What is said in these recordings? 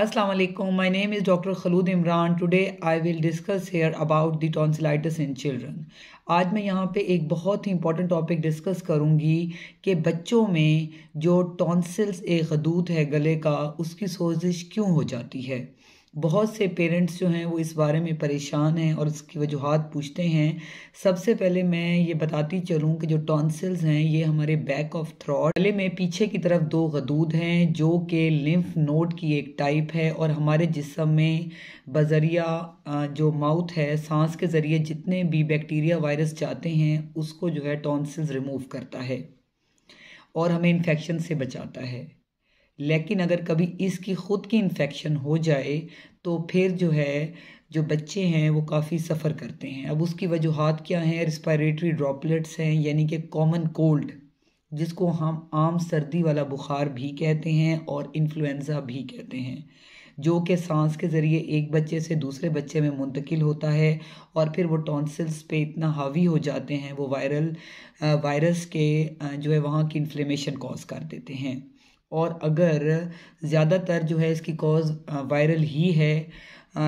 अस्सलाम वालेकुम my name is doctor Khalood Imran today I will discuss here about the tonsillitis in children आज मैं यहाँ पे एक बहुत ही इंपॉर्टेंट टॉपिक डिस्कस करूँगी कि बच्चों में जो टॉन्सिल्स एक हदूत है गले का उसकी सोजिश क्यों हो जाती है बहुत से पेरेंट्स जो हैं वो इस बारे में परेशान हैं और इसकी वजूहत पूछते हैं सबसे पहले मैं ये बताती चलूँ कि जो टॉन्सिल्स हैं ये हमारे बैक ऑफ थ्रॉट गले में पीछे की तरफ दो गदूद हैं जो कि लिम्फ नोड की एक टाइप है और हमारे जिसम में बजरिया जो माउथ है सांस के ज़रिए जितने भी बैक्टीरिया वायरस जाते हैं उसको जो है टॉन्सिल्स रिमूव करता है और हमें इन्फेक्शन से बचाता है लेकिन अगर कभी इसकी ख़ुद की इन्फेक्शन हो जाए तो फिर जो है जो बच्चे हैं वो काफ़ी सफ़र करते हैं अब उसकी वजूहत क्या हैं रिस्पायरेटरी ड्रॉपलेट्स हैं यानी कि कॉमन कोल्ड जिसको हम आम सर्दी वाला बुखार भी कहते हैं और इन्फ्लुएंज़ा भी कहते हैं जो कि सांस के ज़रिए एक बच्चे से दूसरे बच्चे में मुंतकिल होता है और फिर वो टॉन्सिल्स पे इतना हावी हो जाते हैं वो वायरल वायरस के जो है वहाँ की इन्फ्लेमेशन कॉज कर देते हैं और अगर ज़्यादातर जो है इसकी कॉज वायरल ही है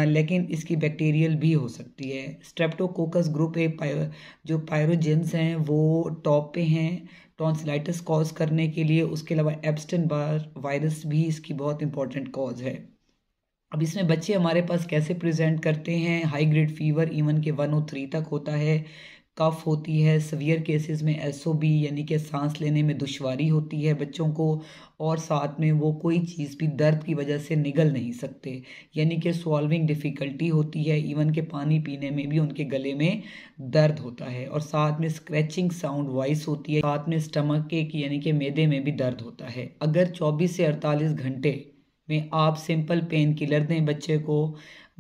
लेकिन इसकी बैक्टीरियल भी हो सकती है स्ट्रेप्टोकोकस ग्रुप ए पायर, जो पायरोजेंस हैं वो टॉप पे हैं टॉन्सलाइटिस कॉज करने के लिए उसके अलावा एब्सटन बार वायरस भी इसकी बहुत इंपॉर्टेंट कॉज है अब इसमें बच्चे हमारे पास कैसे प्रेजेंट करते हैं हाई ग्रेड फीवर इवन के थ्री oh तक होता है कफ होती है सवियर केसेस में एस यानी कि सांस लेने में दुश्वारी होती है बच्चों को और साथ में वो कोई चीज़ भी दर्द की वजह से निगल नहीं सकते यानी कि सॉल्विंग डिफ़िकल्टी होती है इवन के पानी पीने में भी उनके गले में दर्द होता है और साथ में स्क्रैचिंग साउंड वॉइस होती है साथ में स्टमक के यानी कि मैदे में भी दर्द होता है अगर चौबीस से अड़तालीस घंटे में आप सिंपल पेन किलर दें बच्चे को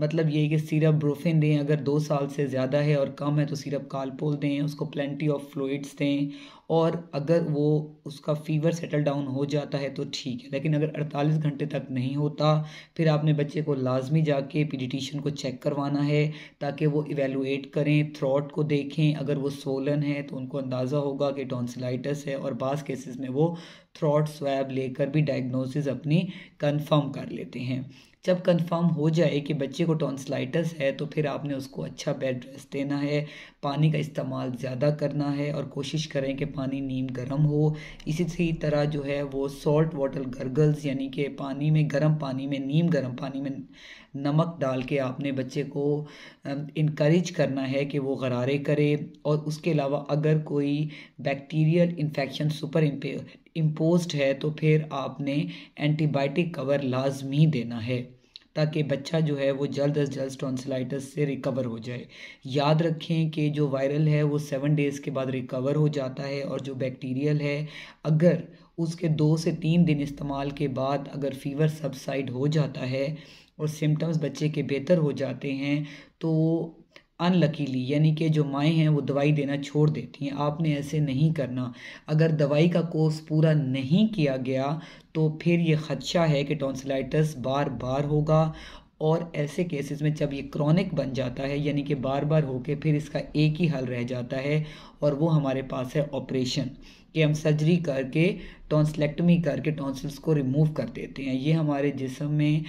मतलब ये कि सिरप ब्रोफिन दें अगर दो साल से ज़्यादा है और कम है तो सिरप कालपोल दें उसको प्लेंटी ऑफ फ्लूड्स दें और अगर वो उसका फीवर सेटल डाउन हो जाता है तो ठीक है लेकिन अगर 48 घंटे तक नहीं होता फिर आपने बच्चे को लाजमी जाके पीडिटिशन को चेक करवाना है ताकि वो इवेलुएट करें थ्रॉट को देखें अगर वो सोलन है तो उनको अंदाज़ा होगा कि टॉन्सिलाइटस है और बास केसेस में वो थ्रॉट स्वैब लेकर भी डायग्नोसिस अपनी कन्फर्म कर लेते हैं जब कंफर्म हो जाए कि बच्चे को टॉन्सलाइटस है तो फिर आपने उसको अच्छा बेड रेस्ट देना है पानी का इस्तेमाल ज़्यादा करना है और कोशिश करें कि पानी नीम गर्म हो इसी तरह जो है वो सॉल्ट वाटर गर्गल्स यानी कि पानी में गर्म पानी में नीम गर्म पानी में नमक डाल के आपने बच्चे को इनक्रेज करना है कि वो गरारे करे और उसके अलावा अगर कोई बैक्टीरियल इन्फेक्शन सुपर इम्पोज है तो फिर आपने एंटीबायोटिक कवर लाजमी देना है ताकि बच्चा जो है वो जल्द अज जल्द टॉन्सिलाइटस से रिकवर हो जाए याद रखें कि जो वायरल है वो सेवन डेज़ के बाद रिकवर हो जाता है और जो बैक्टीरियल है अगर उसके दो से तीन दिन इस्तेमाल के बाद अगर फीवर सबसाइड हो जाता है और सिम्टम्स बच्चे के बेहतर हो जाते हैं तो अनलकीली यानी कि जो माएँ हैं वो दवाई देना छोड़ देती हैं आपने ऐसे नहीं करना अगर दवाई का कोर्स पूरा नहीं किया गया तो फिर ये ख़दशा है कि टॉन्सिलाइटस बार बार होगा और ऐसे केसेस में जब ये क्रॉनिक बन जाता है यानी कि बार बार होके फिर इसका एक ही हल रह जाता है और वो हमारे पास है ऑपरेशन कि हम सर्जरी करके टॉन्सलेक्टमी करके टॉन्सल्स को रिमूव कर देते हैं ये हमारे जिसम में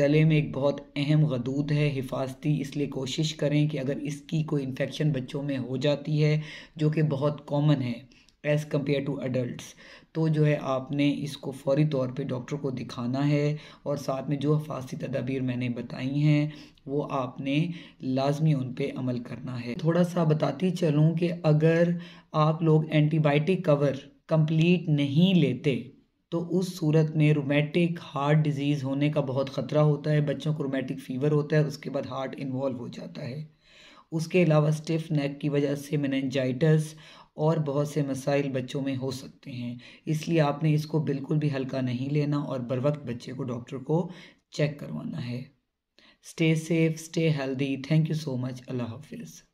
गले में एक बहुत अहम गदूद है हिफाजती इसलिए कोशिश करें कि अगर इसकी कोई इन्फेक्शन बच्चों में हो जाती है जो कि बहुत कॉमन है एज़ कम्पेयर टू अडल्ट्स तो जो है आपने इसको फौरी तौर पे डॉक्टर को दिखाना है और साथ में जो हफासी तदाबीर मैंने बताई हैं वो आपने लाजमी उन पर अमल करना है थोड़ा सा बताती चलूँ कि अगर आप लोग एंटीबायोटिक कवर कंप्लीट नहीं लेते तो उस सूरत में रोमेटिक हार्ट डिजीज़ होने का बहुत ख़तरा होता है बच्चों को रोमेटिक फ़ीवर होता है और उसके बाद हार्ट इन्वॉल्व हो जाता है उसके अलावा स्टिफ नेक की वजह से मैनजाइटस और बहुत से मसाइल बच्चों में हो सकते हैं इसलिए आपने इसको बिल्कुल भी हल्का नहीं लेना और बर वक्त बच्चे को डॉक्टर को चेक करवाना है stay safe stay healthy thank you so much अल्लाह हाफिज़